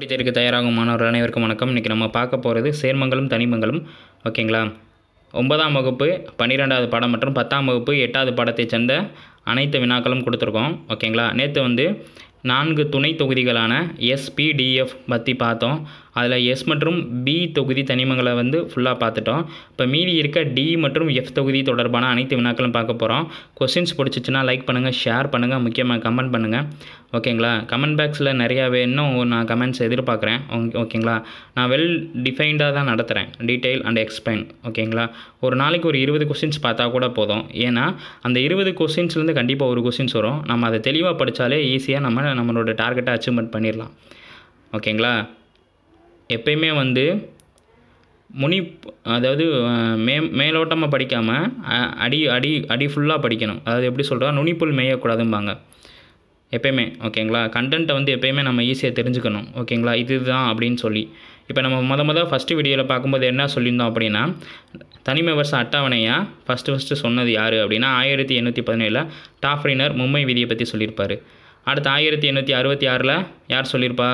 போட்டித்தேர்வுக்கு தயாராகும் மாணவர் அனைவருக்கும் வணக்கம் இன்றைக்கி நம்ம பார்க்க போகிறது சேர்மங்களும் தனிமங்களும் ஓகேங்களா ஒன்பதாம் வகுப்பு பன்னிரெண்டாவது பாடம் மற்றும் பத்தாம் வகுப்பு எட்டாவது பாடத்தை சேர்ந்த அனைத்து வினாக்களும் கொடுத்துருக்கோம் ஓகேங்களா நேற்று வந்து நான்கு துணை தொகுதிகளான எஸ்பிடிஎஃப் பற்றி பார்த்தோம் அதில் எஸ் மற்றும் பி தொகுதி தனிமங்களை வந்து ஃபுல்லாக பார்த்துட்டோம் இப்போ மீதி இருக்க டி மற்றும் எஃப் தொகுதி தொடர்பான அனைத்து வினாக்களும் பார்க்க போகிறோம் கொஸ்டின்ஸ் பிடிச்சிச்சின்னா லைக் பண்ணுங்கள் ஷேர் பண்ணுங்கள் முக்கியமாக கமெண்ட் பண்ணுங்கள் ஓகேங்களா கமெண்ட் பாக்ஸில் நிறையாவே இன்னும் நான் கமெண்ட்ஸ் எதிர்பார்க்குறேன் ஓகேங்களா நான் வெல் டிஃபைன்டாக தான் நடத்துகிறேன் டீட்டெயில் அண்ட் எக்ஸ்பிளைன் ஓகேங்களா ஒரு நாளைக்கு ஒரு இருபது கொஸ்டின்ஸ் பார்த்தா கூட போதும் ஏன்னா அந்த இருபது கொஸ்டின்ஸ்லேருந்து கண்டிப்பாக ஒரு கொஸ்டின்ஸ் வரும் நம்ம அதை தெளிவாக படித்தாலே ஈஸியாக நம்ம நம்மளோட டார்கெட்டை அச்சீவ்மெண்ட் பண்ணிடலாம் ஓகேங்களா எப்போயுமே வந்து முனி அதாவது மே மேலோட்டமாக படிக்காமல் அடி அடி அடி ஃபுல்லாக படிக்கணும் அதாவது எப்படி சொல்கிறா நுனிப்புல் மேயக்கூடாதும்பாங்க எப்பயுமே ஓகேங்களா கண்டென்ட்டை வந்து எப்பயுமே நம்ம ஈஸியாக தெரிஞ்சுக்கணும் ஓகேங்களா இது இதுதான் அப்படின்னு சொல்லி இப்போ நம்ம மொதல் மொதல் ஃபஸ்ட்டு வீடியோவில் பார்க்கும்போது என்ன சொல்லியிருந்தோம் அப்படின்னா தனிமை வருஷ அட்டவணையாக ஃபஸ்ட்டு ஃபஸ்ட்டு சொன்னது யார் அப்படின்னா ஆயிரத்தி எண்ணூற்றி பதினேழில் டாஃப்ரினர் மும்பை விதியை பற்றி சொல்லியிருப்பார் அடுத்து ஆயிரத்தி எண்ணூற்றி அறுபத்தி ஆறில் யார் சொல்லியிருப்பா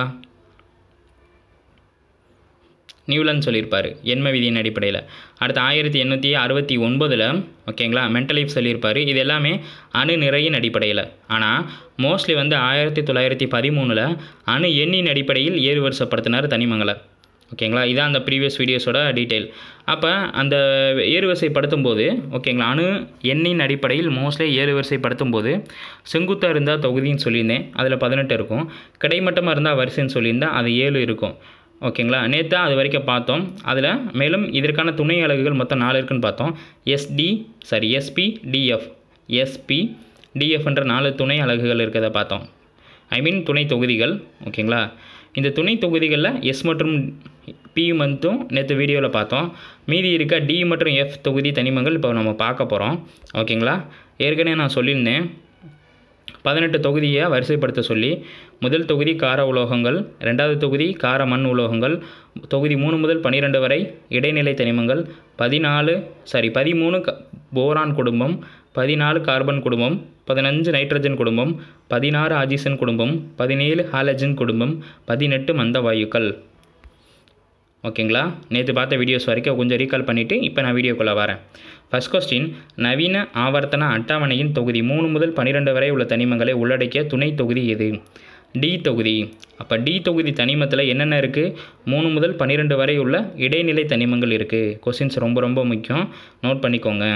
நியூலன் சொல்லியிருப்பார் எண்ம விதியின் அடிப்படையில் அடுத்து ஆயிரத்தி எண்ணூற்றி அறுபத்தி ஒன்பதில் ஓகேங்களா மென்டலீஃப் சொல்லியிருப்பார் இது எல்லாமே அணு நிறையின் அடிப்படையில் ஆனால் மோஸ்ட்லி வந்து ஆயிரத்தி தொள்ளாயிரத்தி பதிமூணில் அணு எண்ணின் அடிப்படையில் ஏறு வருஷப்படுத்தினார் தனிமங்களை ஓகேங்களா இதான் அந்த ப்ரீவியஸ் வீடியோஸோட டீட்டெயில் அப்போ அந்த ஏறுவரிசைப்படுத்தும் போது ஓகேங்களா அணு எண்ணின் அடிப்படையில் மோஸ்ட்லி ஏறுவரிசைப்படுத்தும் போது செங்குத்தாக இருந்தால் தொகுதின்னு சொல்லியிருந்தேன் அதில் பதினெட்டு இருக்கும் கிடைமட்டமாக இருந்தால் வரிசைன்னு சொல்லியிருந்தால் அது ஏழு இருக்கும் ஓகேங்களா நேற்று அது வரைக்கும் பார்த்தோம் அதில் மேலும் இதற்கான துணை அலகுகள் மொத்தம் நாலு இருக்குன்னு பார்த்தோம் SD sorry SP DF SP டிஎஃப்ன்ற நாலு துணை அலகுகள் இருக்கிறத பார்த்தோம் ஐ மீன் துணை தொகுதிகள் ஓகேங்களா இந்த துணை தொகுதிகளில் எஸ் மற்றும் பி மந்த்தும் நேற்று வீடியோவில் பார்த்தோம் மீதி இருக்க டி மற்றும் எஃப் தொகுதி தனிமங்கள் இப்போ நம்ம பார்க்க போகிறோம் ஓகேங்களா ஏற்கனவே நான் சொல்லியிருந்தேன் பதினெட்டு தொகுதியை வரிசைப்படுத்த சொல்லி முதல் தொகுதி கார உலோகங்கள் ரெண்டாவது தொகுதி கார மண் உலோகங்கள் தொகுதி மூணு முதல் பன்னிரெண்டு வரை இடைநிலை தனிமங்கள் பதினாலு சாரி பதிமூணு போரான் குடும்பம் பதினாலு கார்பன் குடும்பம் பதினஞ்சு நைட்ரஜன் குடும்பம் பதினாறு ஆக்சிஜன் குடும்பம் பதினேழு ஹாலஜன் குடும்பம் பதினெட்டு மந்த வாயுக்கள் ஓகேங்களா நேற்று பார்த்த வீடியோஸ் வரைக்கும் கொஞ்சம் ரீகால் பண்ணிவிட்டு இப்போ நான் வீடியோக்குள்ளே வரேன் ஃபஸ்ட் கொஸ்டின் நவீன ஆவர்த்தன அட்டாவணையின் தொகுதி மூணு முதல் பன்னிரெண்டு வரை உள்ள தனிமங்களை உள்ளடக்கிய துணை தொகுதி எது டி தொகுதி அப்போ டி தொகுதி தனிமத்தில் என்னென்ன இருக்குது மூணு முதல் பன்னிரெண்டு வரை உள்ள இடைநிலை தனிமங்கள் இருக்குது கொஸ்டின்ஸ் ரொம்ப ரொம்ப முக்கியம் நோட் பண்ணிக்கோங்க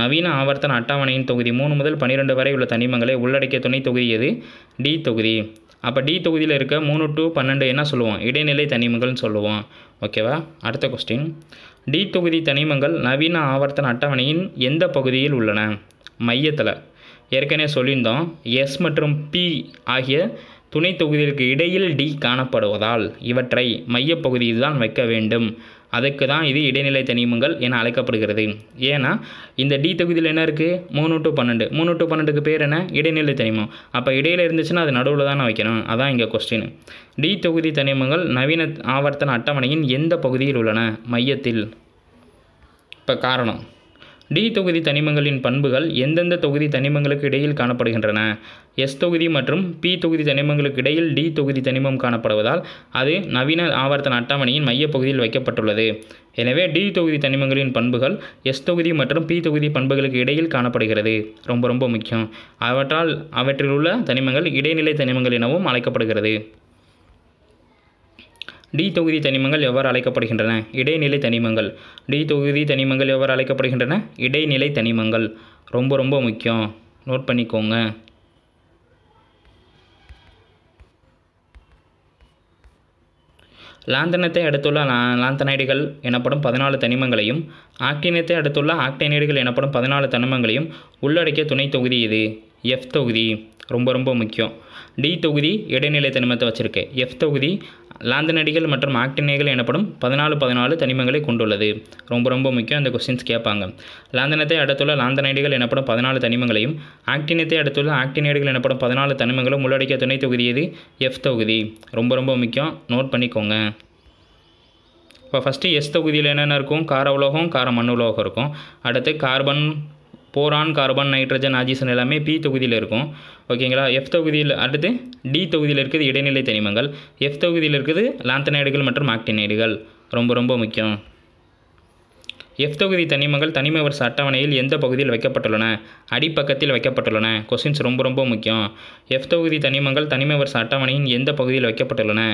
நவீன ஆவர்த்தன அட்டாவணையின் தொகுதி மூணு முதல் பன்னிரெண்டு வரை உள்ள தனிமங்களை உள்ளடக்கிய துணை தொகுதி எது டி தொகுதி அப்போ டி தொகுதியில் இருக்க மூணு டு பன்னெண்டு என்ன சொல்லுவோம் இடைநிலை தனிமங்கள்னு சொல்லுவோம் ஓகேவா அடுத்த கொஸ்டின் டி தொகுதி தனிமங்கள் நவீன ஆவர்த்தன அட்டவணையின் எந்த பகுதியில் உள்ளன மையத்தில் ஏற்கனவே சொல்லியிருந்தோம் எஸ் மற்றும் பி ஆகிய துணை தொகுதிகளுக்கு இடையில் டி காணப்படுவதால் இவற்றை மையப்பகுதியில் தான் வைக்க வேண்டும் அதுக்கு தான் இது இடைநிலை தனிமங்கள் என அழைக்கப்படுகிறது ஏன்னா இந்த டி தொகுதியில் என்ன இருக்குது மூணு டு பன்னெண்டு மூணு டு பன்னெண்டுக்கு பேர் என்ன இடைநிலை தனிமம் அப்போ இடையில் இருந்துச்சுன்னா அது நடுவில் தானே வைக்கணும் அதான் இங்கே கொஸ்டின் டி தொகுதி தனிமங்கள் நவீன ஆவர்த்தன அட்டவணையின் எந்த பகுதியில் உள்ளன மையத்தில் இப்போ காரணம் டி தொகுதி தனிமங்களின் பண்புகள் எந்தெந்த தொகுதி தனிமங்களுக்கு இடையில் காணப்படுகின்றன எஸ் தொகுதி மற்றும் பி தொகுதி தனிமங்களுக்கு இடையில் டி தொகுதி தனிமம் காணப்படுவதால் அது நவீன ஆவர்த்தன அட்டவணையின் மையப்பகுதியில் வைக்கப்பட்டுள்ளது எனவே டி தொகுதி தனிமங்களின் பண்புகள் எஸ் தொகுதி மற்றும் பி தொகுதி பண்புகளுக்கு இடையில் காணப்படுகிறது ரொம்ப ரொம்ப முக்கியம் அவற்றால் அவற்றில் உள்ள தனிமங்கள் இடைநிலை தனிமங்கள் எனவும் அழைக்கப்படுகிறது டி தொகுதி தனிமங்கள் எவ்வாறு அழைக்கப்படுகின்றன இடைநிலை தனிமங்கள் டி தொகுதி தனிமங்கள் எவ்வாறு அழைக்கப்படுகின்றன இடைநிலை தனிமங்கள் ரொம்ப ரொம்ப முக்கியம் நோட் பண்ணிக்கோங்க லாந்தனத்தை அடுத்துள்ள லா லாந்தனைடுகள் எனப்படும் பதினாலு தனிமங்களையும் ஆக்டினத்தை அடுத்துள்ள ஆக்டைனைடுகள் எனப்படும் பதினாலு தனிமங்களையும் உள்ளடக்கிய துணை தொகுதி இது எஃப் தொகுதி ரொம்ப ரொம்ப முக்கியம் டி தொகுதி இடைநிலை தனிமத்தை வச்சுருக்கு எஃப் தொகுதி லாந்தனடிகள் மற்றும் ஆக்டினைகள் எனப்படும் பதினாலு பதினாலு தனிமங்களை கொண்டுள்ளது ரொம்ப ரொம்ப முக்கியம் அந்த கொஸ்டின்ஸ் கேட்பாங்க லாந்தனத்தை அடுத்துள்ள லாந்தனடிகள் எனப்படும் பதினாலு தனிமங்களையும் ஆக்டினத்தை அடுத்துள்ள ஆக்டினைடுகள் எனப்படும் பதினாலு தனிமங்களும் உள்ளடக்கிய துணை தொகுதி எது எஃப் தொகுதி ரொம்ப ரொம்ப முக்கியம் நோட் பண்ணிக்கோங்க இப்போ ஃபஸ்ட்டு எஸ் தொகுதியில் என்னென்ன இருக்கும் கார உலோகம் கார மண் உலோகம் இருக்கும் அடுத்து carbon boron carbon nitrogen oxygen எல்லாமே பி தொகுதியில் இருக்கும் ஓகேங்களா எஃப் தொகுதியில் அடுத்து டி தொகுதியில் இருக்குது இடைநிலை தனிமங்கள் எஃப் தொகுதியில் இருக்குது லாந்தனைடுகள் மற்றும் ஆக்டினைடுகள் ரொம்ப ரொம்ப முக்கியம் எஃப் தொகுதி தனிமங்கள் தனிம வரிசை அட்டவணையில் எந்த பகுதியில் வைக்கப்பட்டுள்ளன அடிப்பக்கத்தில் வைக்கப்பட்டுள்ளன கொஸ்டின்ஸ் ரொம்ப ரொம்ப முக்கியம் எஃப் தொகுதி தனிமங்கள் தனிம வரிசை அட்டவணையின் எந்த பகுதியில் வைக்கப்பட்டுள்ளன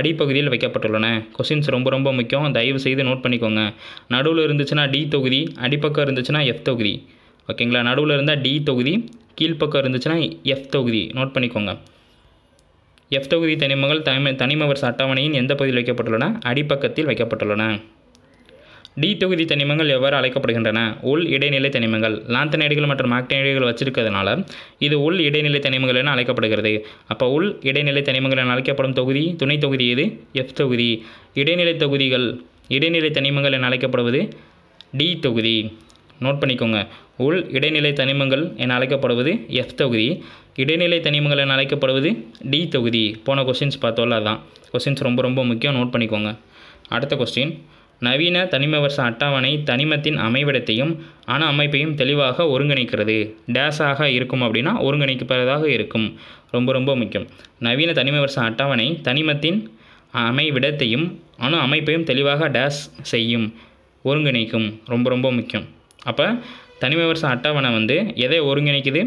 அடிப்பகுதியில் வைக்கப்பட்டுள்ளன கொஸ்டின்ஸ் ரொம்ப ரொம்ப முக்கியம் தயவு செய்து நோட் பண்ணிக்கோங்க நடுவில் இருந்துச்சுன்னா டி தொகுதி அடிப்பக்கம் இருந்துச்சுன்னா எஃப் தொகுதி ஓகேங்களா நடுவில் இருந்தால் டி தொகுதி கீழ்ப்பக்கம் இருந்துச்சுன்னா எஃப் தொகுதி நோட் பண்ணிக்கோங்க எஃப் தொகுதி தனிமங்கள் தனிம தனிமவர் அட்டவணையின் எந்த பகுதியில் வைக்கப்பட்டுள்ளன அடிப்பக்கத்தில் வைக்கப்பட்டுள்ளன டி தொகுதி தனிமங்கள் எவ்வாறு அழைக்கப்படுகின்றன உள் இடைநிலை தனிமங்கள் லாந்தனைடுகள் மற்றும் மாக்டனைடுகள் வச்சிருக்கிறதுனால இது உள் இடைநிலை தனிமங்கள் என அழைக்கப்படுகிறது அப்போ உள் இடைநிலை தனிமங்கள் என அழைக்கப்படும் தொகுதி துணை தொகுதி எது எஃப் தொகுதி இடைநிலை தொகுதிகள் இடைநிலை தனிமங்கள் என அழைக்கப்படுவது டி தொகுதி நோட் பண்ணிக்கோங்க உள் இடைநிலை தனிமங்கள் என அழைக்கப்படுவது எஃப் தொகுதி இடைநிலை தனிமங்கள் என அழைக்கப்படுவது டி தொகுதி போன கொஸ்டின்ஸ் பார்த்தோல்ல அதான் கொஸ்டின்ஸ் ரொம்ப ரொம்ப முக்கியம் நோட் பண்ணிக்கோங்க அடுத்த கொஸ்டின் நவீன தனிம வருஷ அட்டவணை தனிமத்தின் அமைவிடத்தையும் அணு அமைப்பையும் தெளிவாக ஒருங்கிணைக்கிறது டேஸாக இருக்கும் அப்படின்னா ஒருங்கிணைக்கப்பதாக இருக்கும் ரொம்ப ரொம்ப முக்கியம் நவீன தனிம வருஷ அட்டவணை தனிமத்தின் அமைவிடத்தையும் அணு அமைப்பையும் தெளிவாக டேஸ் செய்யும் ஒருங்கிணைக்கும் ரொம்ப ரொம்ப முக்கியம் அப்போ தனிம வரிசை அட்டவணை வந்து எதை ஒருங்கிணைக்குது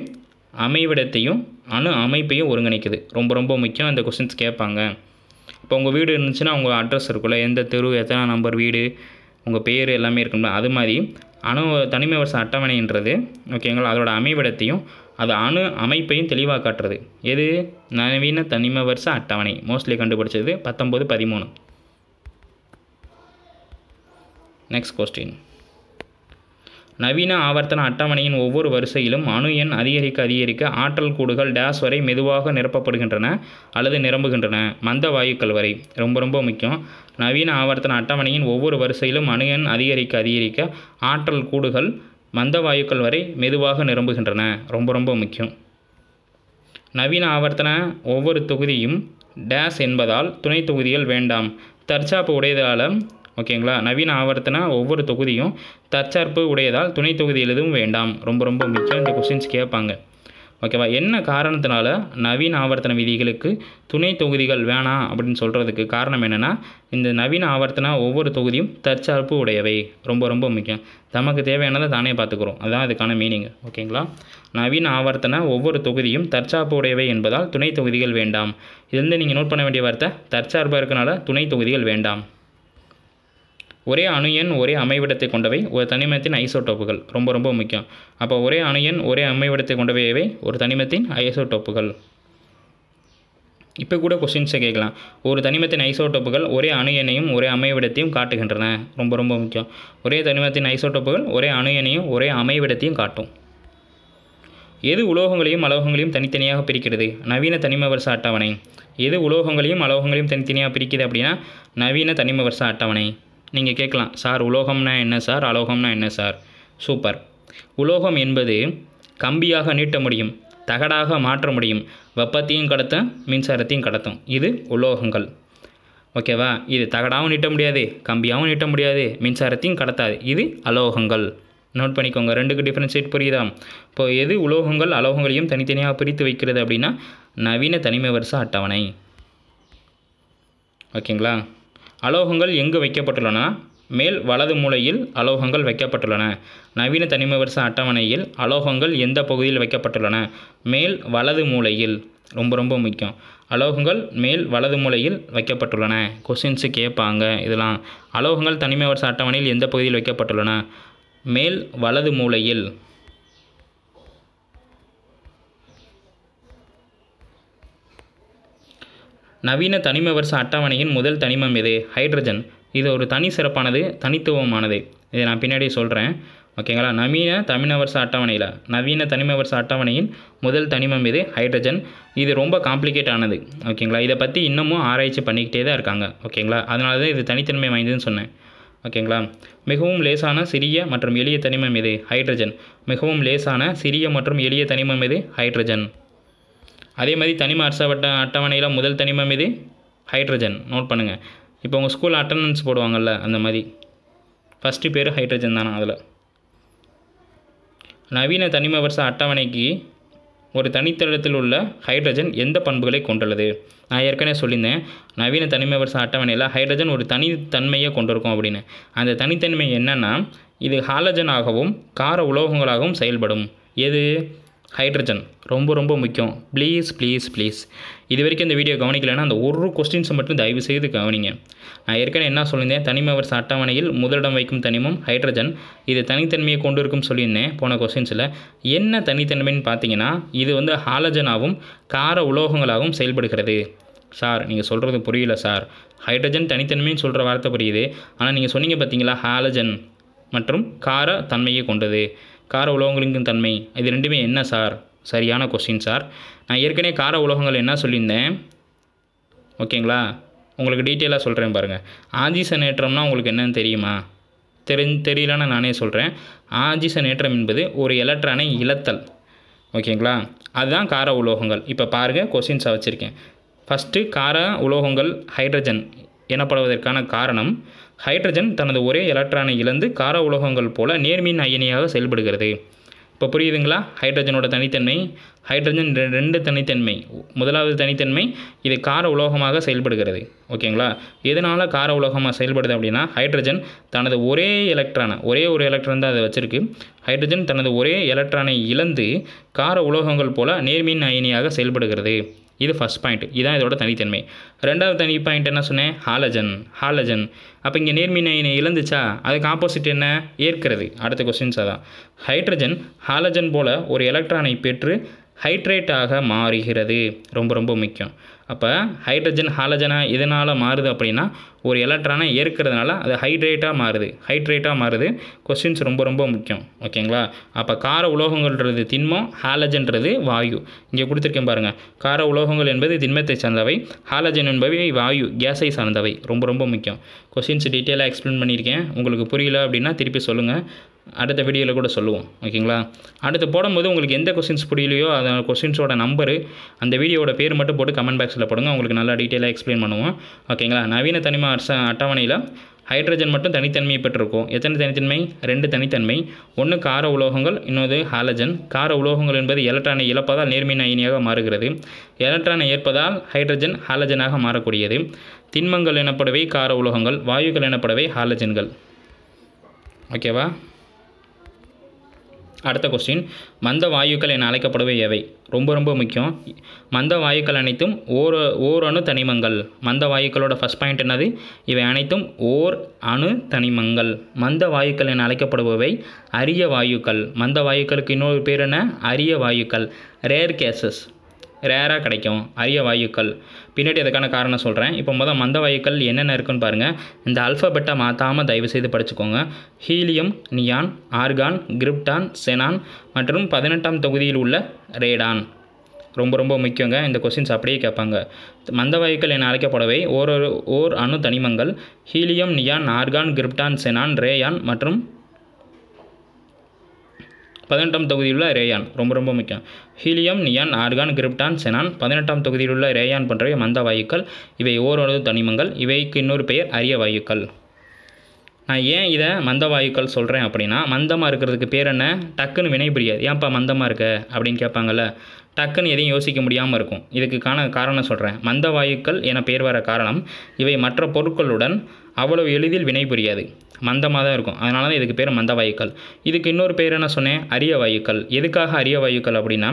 அமைவிடத்தையும் அணு அமைப்பையும் ஒருங்கிணைக்குது ரொம்ப ரொம்ப முக்கியம் அந்த கொஸ்டின்ஸ் கேட்பாங்க இப்போ உங்கள் வீடு இருந்துச்சுன்னா உங்கள் அட்ரஸ் இருக்குல்ல எந்த தெரு எத்தனை நம்பர் வீடு உங்கள் பேர் எல்லாமே இருக்கும்ல அது மாதிரி அணு தனிமை வருஷ அட்டவணைன்றது ஓகேங்களா அதோட அமைவிடத்தையும் அது அணு அமைப்பையும் தெளிவாக காட்டுறது எது நவீன தனிமை வருஷ அட்டவணை மோஸ்ட்லி கண்டுபிடிச்சது பத்தொம்போது பதிமூணு நெக்ஸ்ட் கொஸ்டின் நவீன ஆவர்த்தன அட்டவணையின் ஒவ்வொரு வரிசையிலும் அணு எண் அதிகரிக்க அதிகரிக்க ஆற்றல் கூடுகள் டேஸ் வரை மெதுவாக நிரப்பப்படுகின்றன அல்லது நிரம்புகின்றன மந்த வாயுக்கள் வரை ரொம்ப ரொம்ப முக்கியம் நவீன ஆவர்த்தன அட்டவணையின் ஒவ்வொரு வரிசையிலும் அணு எண் அதிகரிக்க அதிகரிக்க ஆற்றல் கூடுகள் மந்த வாயுக்கள் வரை மெதுவாக நிரம்புகின்றன ரொம்ப ரொம்ப முக்கியம் நவீன ஆவர்த்தன ஒவ்வொரு தொகுதியும் டேஸ் என்பதால் துணை தொகுதிகள் வேண்டாம் தற்சாப்பு உடையதாலும் ஓகேங்களா நவீன ஆவர்த்தன ஒவ்வொரு தொகுதியும் தற்சார்பு உடையதால் துணை தொகுதி எதுவும் வேண்டாம் ரொம்ப ரொம்ப முக்கியம் இந்த கொஸ்டின்ஸ் கேட்பாங்க ஓகேவா என்ன காரணத்தினால நவீன ஆவர்த்தன விதிகளுக்கு துணை தொகுதிகள் வேணாம் அப்படின்னு சொல்கிறதுக்கு காரணம் என்னென்னா இந்த நவீன ஆவர்த்தனா ஒவ்வொரு தொகுதியும் தற்சார்பு உடையவை ரொம்ப ரொம்ப முக்கியம் தமக்கு தேவையானதை தானே பார்த்துக்குறோம் அதுதான் அதுக்கான மீனிங் ஓகேங்களா நவீன ஆவர்த்தன ஒவ்வொரு தொகுதியும் தற்சார்பு உடையவை என்பதால் துணை தொகுதிகள் வேண்டாம் இதுலேருந்து நீங்கள் நோட் பண்ண வேண்டிய வார்த்தை தற்சார்பாக இருக்கனால துணை தொகுதிகள் வேண்டாம் ஒரே அணு எண் ஒரே அமைவிடத்தை கொண்டவை ஒரு தனிமத்தின் ஐசோடோப்புகள் ரொம்ப ரொம்ப முக்கியம் அப்போ ஒரே அணு எண் ஒரே அமைவிடத்தை கொண்டவையவை ஒரு தனிமத்தின் ஐசோடோப்புகள் இப்போ கூட கொஸ்டின்ஸை கேட்கலாம் ஒரு தனிமத்தின் ஐசோடோப்புகள் ஒரே அணு எண்ணையும் ஒரே அமைவிடத்தையும் காட்டுகின்றன ரொம்ப ரொம்ப முக்கியம் ஒரே தனிமத்தின் ஐசோட்டோப்புகள் ஒரே அணு எண்ணையும் ஒரே அமைவிடத்தையும் காட்டும் எது உலோகங்களையும் அலோகங்களையும் தனித்தனியாக பிரிக்கிறது நவீன தனிம வருஷ அட்டவணை எது உலோகங்களையும் அலோகங்களையும் தனித்தனியாக பிரிக்குது அப்படின்னா நவீன தனிம வருஷ அட்டவணை நீங்கள் கேட்கலாம் சார் உலோகம்னா என்ன சார் அலோகம்னா என்ன சார் சூப்பர் உலோகம் என்பது கம்பியாக நீட்ட முடியும் தகடாக மாற்ற முடியும் வெப்பத்தையும் கடத்த மின்சாரத்தையும் கடத்தும் இது உலோகங்கள் ஓகேவா இது தகடாகவும் நீட்ட முடியாது கம்பியாகவும் நீட்ட முடியாது மின்சாரத்தையும் கடத்தாது இது அலோகங்கள் நோட் பண்ணிக்கோங்க ரெண்டுக்கு டிஃப்ரென்ஷியேட் புரியுதா இப்போ எது உலோகங்கள் அலோகங்களையும் தனித்தனியாக பிரித்து வைக்கிறது அப்படின்னா நவீன தனிமை வருஷ அட்டவணை ஓகேங்களா அலோகங்கள் எங்கு வைக்கப்பட்டுள்ளன மேல் வலது மூலையில் அலோகங்கள் வைக்கப்பட்டுள்ளன நவீன தனிம வரிசை அட்டவணையில் அலோகங்கள் எந்த பகுதியில் வைக்கப்பட்டுள்ளன மேல் வலது மூலையில் ரொம்ப ரொம்ப முக்கியம் அலோகங்கள் மேல் வலது மூலையில் வைக்கப்பட்டுள்ளன கொஸ்டின்ஸு கேட்பாங்க இதெல்லாம் அலோகங்கள் தனிமை வரிசை அட்டவணையில் எந்த பகுதியில் வைக்கப்பட்டுள்ளன மேல் வலது மூலையில் நவீன தனிமவர்ச அட்டவணையின் முதல் தனிமம் எது ஹைட்ரஜன் இது ஒரு தனி சிறப்பானது தனித்துவமானது இதை நான் பின்னாடி சொல்கிறேன் ஓகேங்களா நவீன தமிழவர்ச அட்டவணையில் நவீன தனிமவர்ச அட்டவணையின் முதல் தனிமம் இது ஹைட்ரஜன் இது ரொம்ப காம்ப்ளிகேட் ஆனது ஓகேங்களா இதை பற்றி இன்னமும் ஆராய்ச்சி பண்ணிக்கிட்டே தான் இருக்காங்க ஓகேங்களா அதனால தான் இது தனித்தன்மை வாய்ந்ததுன்னு சொன்னேன் ஓகேங்களா மிகவும் லேசான சிறிய மற்றும் எளிய தனிமம் எது ஹைட்ரஜன் மிகவும் லேசான சிறிய மற்றும் எளிய தனிமம் எது ஹைட்ரஜன் அதே மாதிரி தனிம அரசவட்ட அட்டவணையில் முதல் தனிமம் இது ஹைட்ரஜன் நோட் பண்ணுங்கள் இப்போ உங்கள் ஸ்கூலில் அட்டண்டன்ஸ் போடுவாங்கள்ல அந்த மாதிரி ஃபஸ்ட்டு பேர் ஹைட்ரஜன் தானே அதில் நவீன தனிம வருஷ அட்டவணைக்கு ஒரு தனித்தளத்தில் உள்ள ஹைட்ரஜன் எந்த பண்புகளை கொண்டுள்ளது நான் ஏற்கனவே சொல்லியிருந்தேன் நவீன தனிம வருஷ அட்டவணையில் ஹைட்ரஜன் ஒரு தனித்தன்மையை கொண்டிருக்கும் அப்படின்னு அந்த தனித்தன்மை என்னென்னா இது ஹாலஜனாகவும் கார உலோகங்களாகவும் செயல்படும் எது ஹைட்ரஜன் ரொம்ப ரொம்ப முக்கியம் ப்ளீஸ் ப்ளீஸ் ப்ளீஸ் இது வரைக்கும் இந்த வீடியோ கவனிக்கலைன்னா அந்த ஒரு கொஸ்டின்ஸை மட்டும் தயவு செய்து கவனிங்க நான் ஏற்கனவே என்ன சொல்லியிருந்தேன் தனிம அவர் அட்டவணையில் முதலிடம் வைக்கும் தனிமம் ஹைட்ரஜன் இது தனித்தன்மையை கொண்டு இருக்கும் சொல்லியிருந்தேன் போன கொஸ்டின்ஸில் என்ன தனித்தன்மைன்னு பார்த்தீங்கன்னா இது வந்து ஹாலஜனாகவும் கார உலோகங்களாகவும் செயல்படுகிறது சார் நீங்கள் சொல்கிறது புரியல சார் ஹைட்ரஜன் தனித்தன்மைன்னு சொல்கிற வார்த்தை புரியுது ஆனால் நீங்கள் சொன்னீங்க பார்த்தீங்களா ஹாலஜன் மற்றும் கார தன்மையை கொண்டது கார உலோகங்களுக்கும் தன்மை இது ரெண்டுமே என்ன சார் சரியான கொஸ்டின் சார் நான் ஏற்கனவே கார உலோகங்கள் என்ன சொல்லியிருந்தேன் ஓகேங்களா உங்களுக்கு டீட்டெயிலாக சொல்கிறேன் பாருங்கள் ஆஜிசனேற்றம்னா உங்களுக்கு என்னென்னு தெரியுமா தெரி தெரியலன்னு நானே சொல்கிறேன் ஏற்றம் என்பது ஒரு எலக்ட்ரானை இழத்தல் ஓகேங்களா அதுதான் கார உலோகங்கள் இப்போ பாருங்கள் கொஸ்டின்ஸாக வச்சுருக்கேன் ஃபஸ்ட்டு கார உலோகங்கள் ஹைட்ரஜன் எனப்படுவதற்கான காரணம் ஹைட்ரஜன் தனது ஒரே எலக்ட்ரானை இழந்து கார உலோகங்கள் போல நேர்மின் அயனியாக செயல்படுகிறது இப்போ புரியுதுங்களா ஹைட்ரஜனோட தனித்தன்மை ஹைட்ரஜன் ரெண்டு தனித்தன்மை முதலாவது தனித்தன்மை இது கார உலோகமாக செயல்படுகிறது ஓகேங்களா எதனால் கார உலோகமாக செயல்படுது அப்படின்னா ஹைட்ரஜன் தனது ஒரே எலக்ட்ரானை ஒரே ஒரு எலக்ட்ரான் தான் அதை வச்சுருக்கு ஹைட்ரஜன் தனது ஒரே எலக்ட்ரானை இழந்து கார உலோகங்கள் போல நேர்மின் அயனியாக செயல்படுகிறது இது ஃபஸ்ட் பாயிண்ட் இதுதான் இதோட தனித்தன்மை ரெண்டாவது தனி பாயிண்ட் என்ன சொன்னேன் ஹாலஜன் ஹாலஜன் அப்போ இங்கே நேர்மின் அயனை இழந்துச்சா அதுக்கு ஆப்போசிட் என்ன ஏற்கிறது அடுத்த கொஸ்டின்ஸ் அதான் ஹைட்ரஜன் ஹாலஜன் போல் ஒரு எலக்ட்ரானை பெற்று ஹைட்ரேட்டாக மாறுகிறது ரொம்ப ரொம்ப முக்கியம் அப்போ ஹைட்ரஜன் ஹாலஜனாக இதனால் மாறுது அப்படின்னா ஒரு எலக்ட்ரானை ஏற்கிறதுனால அது ஹைட்ரேட்டாக மாறுது ஹைட்ரேட்டாக மாறுது கொஸ்டின்ஸ் ரொம்ப ரொம்ப முக்கியம் ஓகேங்களா அப்போ கார உலோகங்கள்ன்றது திண்மம் ஹாலஜன்றது வாயு இங்கே கொடுத்துருக்கேன் பாருங்கள் கார உலோகங்கள் என்பது திண்மத்தை சார்ந்தவை ஹாலஜன் என்பவை வாயு கேஸை சார்ந்தவை ரொம்ப ரொம்ப முக்கியம் கொஸ்டின்ஸ் டீட்டெயிலாக எக்ஸ்பிளைன் பண்ணியிருக்கேன் உங்களுக்கு புரியல அப்படின்னா திருப்பி சொல்லுங்கள் அடுத்த வீடியோவில் கூட சொல்லுவோம் ஓகேங்களா அடுத்து போடும்போது உங்களுக்கு எந்த கொஸ்டின்ஸ் புரியலையோ அந்த கொஸ்டின்ஸோட நம்பரு அந்த வீடியோட பேர் மட்டும் போட்டு கமெண்ட் பாக்ஸில் போடுங்க உங்களுக்கு நல்லா டீட்டெயிலாக எக்ஸ்பிளைன் பண்ணுவோம் ஓகேங்களா நவீன தனிம அட்டவணையில் ஹைட்ரஜன் மட்டும் தனித்தன்மையை பெற்றிருக்கும் எத்தனை தனித்தன்மை ரெண்டு தனித்தன்மை ஒன்று கார உலோகங்கள் இன்னொரு ஹாலஜன் கார உலோகங்கள் என்பது எலக்ட்ரானை இழப்பதால் நேர்மின் அயனியாக மாறுகிறது எலக்ட்ரானை ஏற்பதால் ஹைட்ரஜன் ஹாலஜனாக மாறக்கூடியது திண்மங்கள் எனப்படுவை கார உலோகங்கள் வாயுக்கள் எனப்படவை ஹாலஜன்கள் ஓகேவா அடுத்த கொஸ்டின் மந்த வாயுக்கள் என அழைக்கப்படுவை எவை ரொம்ப ரொம்ப முக்கியம் மந்த வாயுக்கள் அனைத்தும் ஓர் ஓர் அணு தனிமங்கள் மந்த வாயுக்களோட ஃபஸ்ட் பாயிண்ட் என்னது இவை அனைத்தும் ஓர் அணு தனிமங்கள் மந்த வாயுக்கள் என அழைக்கப்படுபவை அரிய வாயுக்கள் மந்த வாயுக்களுக்கு இன்னொரு பேர் என்ன அரிய வாயுக்கள் ரேர் கேசஸ் ரேராக கிடைக்கும் அரிய வாயுக்கள் பின்னாடி அதுக்கான காரணம் சொல்கிறேன் இப்போ மொதல் மந்த வாயுக்கள் என்னென்ன இருக்குன்னு பாருங்கள் இந்த அல்ஃபபெட்டை மாற்றாமல் தயவு செய்து படிச்சுக்கோங்க helium neon argon krypton xenon மற்றும் பதினெட்டாம் தொகுதியில் உள்ள ரேடான் ரொம்ப ரொம்ப முக்கியங்க இந்த கொஸ்டின்ஸ் அப்படியே கேட்பாங்க மந்த வாயுக்கள் என அழைக்கப்படவை ஓரொரு ஓர் அணு தனிமங்கள் helium neon argon krypton xenon radon மற்றும் பதினெட்டாம் தொகுதியில் உள்ள ரேயான் ரொம்ப ரொம்ப முக்கியம் helium neon argon krypton xenon பதினெட்டாம் தொகுதியில் உள்ள ரேயான் போன்றவை மந்த வாயுக்கள் இவை ஓரளவு தனிமங்கள் இவைக்கு இன்னொரு பெயர் அரிய வாயுக்கள் நான் ஏன் இதை மந்த வாயுக்கள் சொல்கிறேன் அப்படின்னா மந்தமாக இருக்கிறதுக்கு பேர் என்ன டக்குன்னு வினை புரியாது ஏன்ப்பா மந்தமாக இருக்க அப்படின்னு கேட்பாங்கல்ல டக்குன்னு எதையும் யோசிக்க முடியாமல் இருக்கும் இதுக்கு காரணம் சொல்கிறேன் மந்த வாயுக்கள் என பேர் வர காரணம் இவை மற்ற பொருட்களுடன் அவ்வளோ எளிதில் வினை புரியாது மந்தமாக தான் இருக்கும் அதனால தான் இதுக்கு பேர் மந்த வாயுக்கள் இதுக்கு இன்னொரு பேர் என்ன சொன்னேன் அரிய வாயுக்கள் எதுக்காக அரிய வாயுக்கள் அப்படின்னா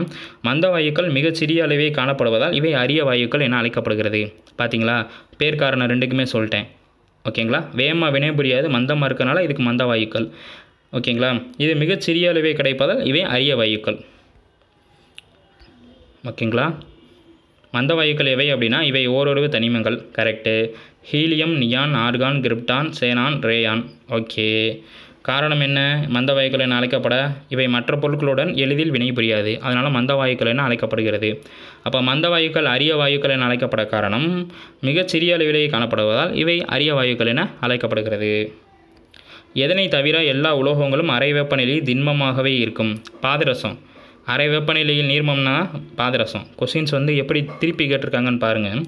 மந்த வாயுக்கள் மிகச்சிறிய அளவே காணப்படுவதால் இவை அரிய வாயுக்கள் என அழைக்கப்படுகிறது பார்த்தீங்களா பேர் காரணம் ரெண்டுக்குமே சொல்லிட்டேன் ஓகேங்களா வேகமாக வினை புரியாது மந்தமாக இருக்கிறனால இதுக்கு மந்த வாயுக்கள் ஓகேங்களா இது மிகச்சிறிய அளவே கிடைப்பதால் இவை அரிய வாயுக்கள் ஓகேங்களா மந்த வாயுக்கள் எவை அப்படின்னா இவை ஓரொருவு தனிமங்கள் correct helium neon argon krypton xenon radon okay காரணம் என்ன மந்த வாயுக்கள் என அழைக்கப்பட இவை மற்ற பொருட்களுடன் எளிதில் வினை புரியாது அதனால் வாயுக்கள் என அழைக்கப்படுகிறது அப்போ வாயுக்கள் அரிய வாயுக்கள் என அழைக்கப்பட காரணம் மிகச்சிறிய அளவிலேயே காணப்படுவதால் இவை அரிய வாயுக்கள் என அழைக்கப்படுகிறது எதனை தவிர எல்லா உலோகங்களும் அரை வெப்பநிலையில் திண்மமாகவே இருக்கும் பாதரசம் அரை வெப்பநிலையில் நீர்மம்னா பாதரசம் கொஸ்டின்ஸ் வந்து எப்படி திருப்பி கேட்டிருக்காங்கன்னு பாருங்கள்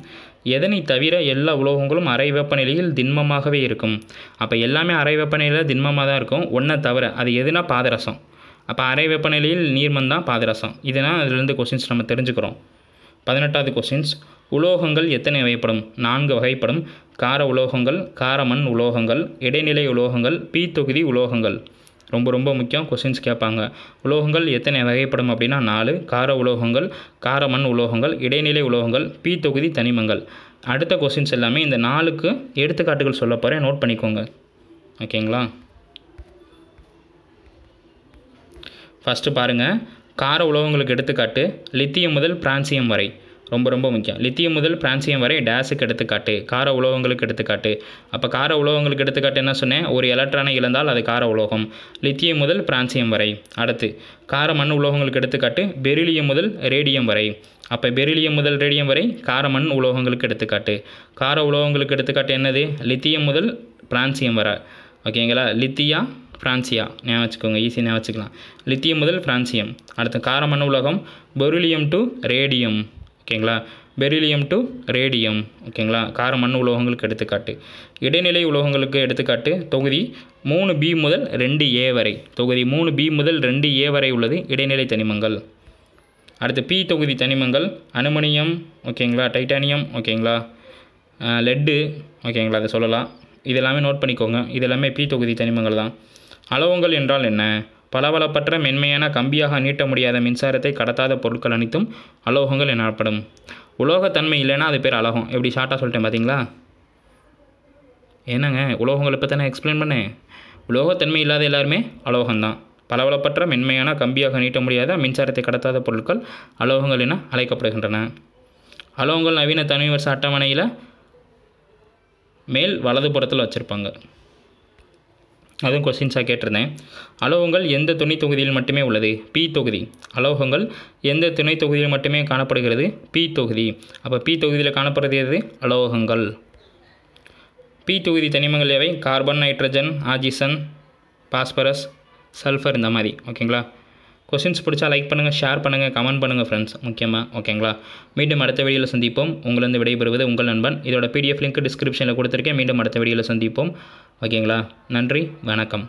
எதனை தவிர எல்லா உலோகங்களும் அரை வெப்பநிலையில் திண்மமாகவே இருக்கும் அப்போ எல்லாமே அரை வெப்பநிலையில் திண்மமாக தான் இருக்கும் ஒன்றை தவிர அது எதுனா பாதரசம் அப்போ அரை வெப்பநிலையில் நீர்மம் தான் பாதரசம் இதுனால் அதிலிருந்து கொஸ்டின்ஸ் நம்ம தெரிஞ்சுக்கிறோம் பதினெட்டாவது கொஸ்டின்ஸ் உலோகங்கள் எத்தனை வகைப்படும் நான்கு வகைப்படும் கார உலோகங்கள் காரமண் உலோகங்கள் இடைநிலை உலோகங்கள் பி தொகுதி உலோகங்கள் ரொம்ப ரொம்ப முக்கியம் கொஷின்ஸ் கேட்பாங்க உலோகங்கள் எத்தனை வகைப்படும் அப்படின்னா நாலு கார உலோகங்கள் கார மண் உலோகங்கள் இடைநிலை உலோகங்கள் பி தொகுதி தனிமங்கள் அடுத்த கொஷின்ஸ் எல்லாமே இந்த நாலுக்கு எடுத்துக்காட்டுகள் சொல்ல போகிறேன் நோட் பண்ணிக்கோங்க ஓகேங்களா ஃபஸ்ட்டு பாருங்கள் கார உலோகங்களுக்கு எடுத்துக்காட்டு லித்தியம் முதல் பிரான்சியம் வரை ரொம்ப ரொம்ப முக்கியம் லித்தியம் முதல் பிரான்சியம் வரை டேஸுக்கு எடுத்துக்காட்டு கார உலோகங்களுக்கு எடுத்துக்காட்டு அப்போ கார உலோகங்களுக்கு எடுத்துக்காட்டு என்ன சொன்னேன் ஒரு எலக்ட்ரானை இழந்தால் அது கார உலோகம் லித்தியம் முதல் பிரான்சியம் வரை அடுத்து கார மண் உலோகங்களுக்கு எடுத்துக்காட்டு பெரிலியம் முதல் ரேடியம் வரை அப்போ பெரிலியம் முதல் ரேடியம் வரை கார மண் உலோகங்களுக்கு எடுத்துக்காட்டு கார உலோகங்களுக்கு எடுத்துக்காட்டு என்னது லித்தியம் முதல் பிரான்சியம் வரை ஓகேங்களா லித்தியா பிரான்சியா ஞாபகம் வச்சுக்கோங்க ஈஸியாக ஞாபகம் வச்சுக்கலாம் லித்தியம் முதல் பிரான்சியம் அடுத்து மண் உலகம் பெருலியம் டு ரேடியம் ஓகேங்களா பெரிலியம் டு ரேடியம் ஓகேங்களா கார மண் உலோகங்களுக்கு எடுத்துக்காட்டு இடைநிலை உலோகங்களுக்கு எடுத்துக்காட்டு தொகுதி மூணு பி முதல் ரெண்டு ஏ வரை தொகுதி மூணு பி முதல் ரெண்டு ஏ வரை உள்ளது இடைநிலை தனிமங்கள் அடுத்து பி தொகுதி தனிமங்கள் அனுமனியம் ஓகேங்களா டைட்டானியம் ஓகேங்களா லெட்டு ஓகேங்களா அதை சொல்லலாம் இதெல்லாமே நோட் பண்ணிக்கோங்க இது எல்லாமே பி தொகுதி தனிமங்கள் தான் அலோகங்கள் என்றால் என்ன பளபளப்பற்ற மென்மையான கம்பியாக நீட்ட முடியாத மின்சாரத்தை கடத்தாத பொருட்கள் அனைத்தும் அலோகங்கள் எனப்படும் உலோகத்தன்மை இல்லைன்னா அது பேர் அலோகம் எப்படி ஷார்ட்டாக சொல்லிட்டேன் பார்த்தீங்களா என்னங்க உலோகங்களை பற்றி நான் எக்ஸ்பிளைன் பண்ணேன் உலோகத்தன்மை இல்லாத எல்லாருமே அலோகம்தான் பளபளப்பற்ற மென்மையான கம்பியாக நீட்ட முடியாத மின்சாரத்தை கடத்தாத பொருட்கள் அலோகங்கள் என அழைக்கப்படுகின்றன அலோகங்கள் நவீன வருஷ அட்டவணையில் மேல் வலதுபுறத்தில் வச்சுருப்பாங்க அதுவும் கொஸ்டின்ஸாக கேட்டிருந்தேன் அலோகங்கள் எந்த துணை தொகுதியில் மட்டுமே உள்ளது பி தொகுதி அலோகங்கள் எந்த துணை தொகுதியில் மட்டுமே காணப்படுகிறது பி தொகுதி அப்போ பி தொகுதியில் காணப்படுறது எது அலோகங்கள் பி தொகுதி தனிமங்கள் எவை carbon nitrogen oxygen phosphorus sulphur இந்த மாதிரி ஓகேங்களா கொஸ்டின்ஸ் பிடிச்சா லைக் பண்ணுங்கள் ஷேர் பண்ணுங்கள் கமெண்ட் பண்ணுங்கள் ஃப்ரெண்ட்ஸ் முக்கியமாக ஓகேங்களா மீண்டும் அடுத்த வீடியோவில் சந்திப்போம் உங்களிருந்து விடைபெறுவது உங்கள் நண்பன் இதோட பிடிஎஃப் லிங்க் டிஸ்கிரிப்ஷனில் கொடுத்துருக்கேன் மீண்டும் அடுத்த வீடியோவில் சந்திப்போம் ஓகேங்களா நன்றி வணக்கம்